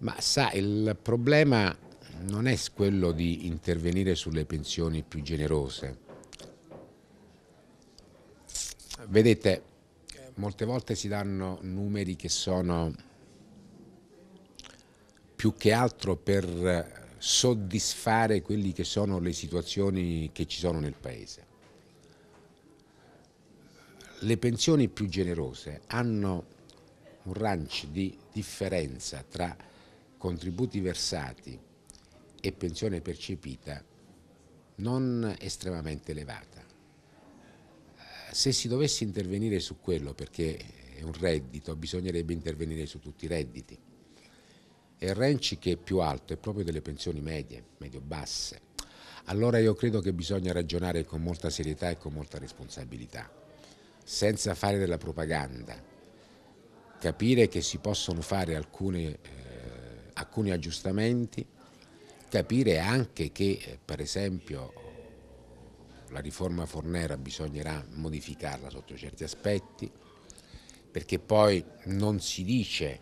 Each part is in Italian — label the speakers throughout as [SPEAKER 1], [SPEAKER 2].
[SPEAKER 1] Ma sa, il problema non è quello di intervenire sulle pensioni più generose. Vedete, molte volte si danno numeri che sono più che altro per soddisfare quelle che sono le situazioni che ci sono nel Paese. Le pensioni più generose hanno un range di differenza tra contributi versati e pensione percepita non estremamente elevata. Se si dovesse intervenire su quello, perché è un reddito, bisognerebbe intervenire su tutti i redditi. E il Renci che è più alto è proprio delle pensioni medie, medio-basse. Allora io credo che bisogna ragionare con molta serietà e con molta responsabilità, senza fare della propaganda, capire che si possono fare alcune eh, alcuni aggiustamenti, capire anche che eh, per esempio la riforma Fornera bisognerà modificarla sotto certi aspetti, perché poi non si dice,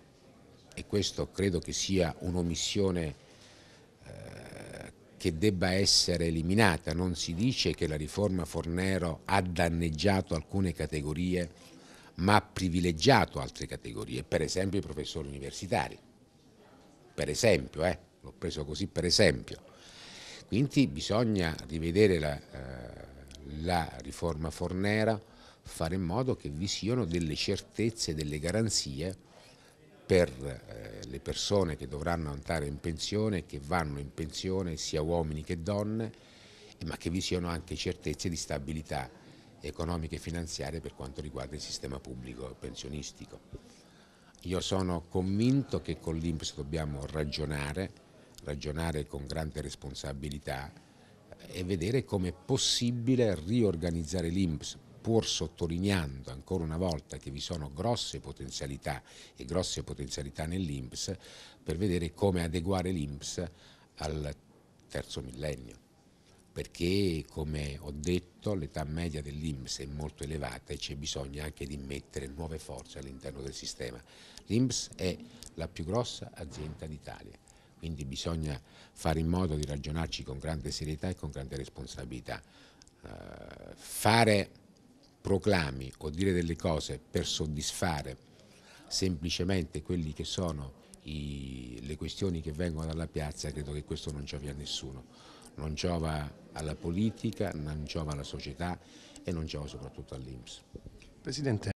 [SPEAKER 1] e questo credo che sia un'omissione eh, che debba essere eliminata, non si dice che la riforma Fornero ha danneggiato alcune categorie ma ha privilegiato altre categorie, per esempio i professori universitari per esempio, eh, l'ho preso così per esempio. Quindi bisogna rivedere la, eh, la riforma Fornera, fare in modo che vi siano delle certezze, delle garanzie per eh, le persone che dovranno andare in pensione, che vanno in pensione, sia uomini che donne, ma che vi siano anche certezze di stabilità economica e finanziaria per quanto riguarda il sistema pubblico pensionistico. Io sono convinto che con l'Inps dobbiamo ragionare, ragionare con grande responsabilità eh, e vedere come è possibile riorganizzare l'Inps, pur sottolineando ancora una volta che vi sono grosse potenzialità e grosse potenzialità nell'Inps per vedere come adeguare l'Inps al terzo millennio perché come ho detto l'età media dell'Inps è molto elevata e c'è bisogno anche di mettere nuove forze all'interno del sistema. L'Inps è la più grossa azienda d'Italia, quindi bisogna fare in modo di ragionarci con grande serietà e con grande responsabilità. Eh, fare proclami o dire delle cose per soddisfare semplicemente quelli che sono i, le questioni che vengono dalla piazza, credo che questo non giovi a nessuno. Non giova alla politica, non giova alla società e non giova soprattutto all'Inps. Presidente,